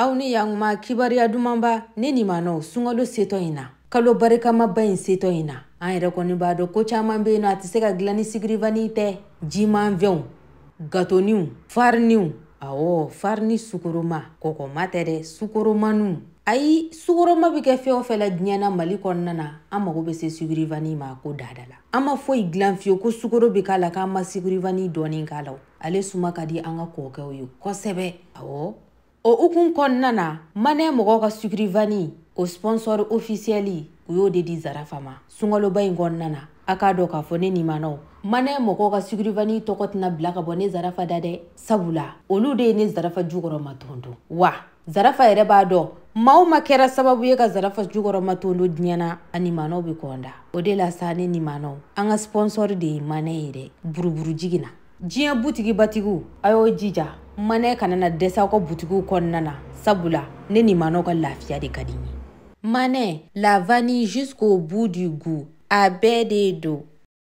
aw ni yaguma kibariya dumanba ne nimanaw sungalo setɔ ɲi na kalo barikamaba ɲi setɔ ɲi na an yɛrɛ kɔni b'a dɔn ko caaman be yen nɔ a tɛ se ka gilan ni sigirivani tɛ jimanfɛnw gatoniw fariniw awɔ farini sukoroma kɔkɔma tɛ dɛ sukoromaniw ayi sukoroma be kɛ fɛn o fɛ la diɲɛna mali kɔnɔna na an mago be se sugurivani ma ko dada la an ma foyi gilan fiye ko sukoro be k'a la k'an ma sugurivani dɔɔni k'a la ale suma ka di an ka kɔkɛw ye kosɛbɛ awɔ o hukumu kɔnɔna na manɛ mɔgɔw ka sugurivani o sponsɔri ofisiyɛli u y'o de di zarafa ma sungaloba ɲi kɔnɔna na a k'a dɔ k'a fɔ ne nimanaw manɛ mɔgɔw ka sugurivani tɔgɔ tɛna bila ka bɔ ne zarafa da dɛ sabula olu de ye ne zarafa jukɔrɔma tondo wa zarafa yɛrɛ b'a dɔn maw ma kɛra sababu ye ka zarafa jukɔrɔma tondo diɲɛna a nimanaw be kɔnda o de la sa ne nimanaw an ka sponsɔri de ye manɛ ye dɛ buruburu jigin na diɲɛ butigi batigiw a y'o jija manɛ kana na dɛsɛ aw ka butigiw kɔnɔna na sabula ne ni manɔw ka lafiya de ka di ye manɛ la vanille jusqu'au bout du goût a bɛɛ de don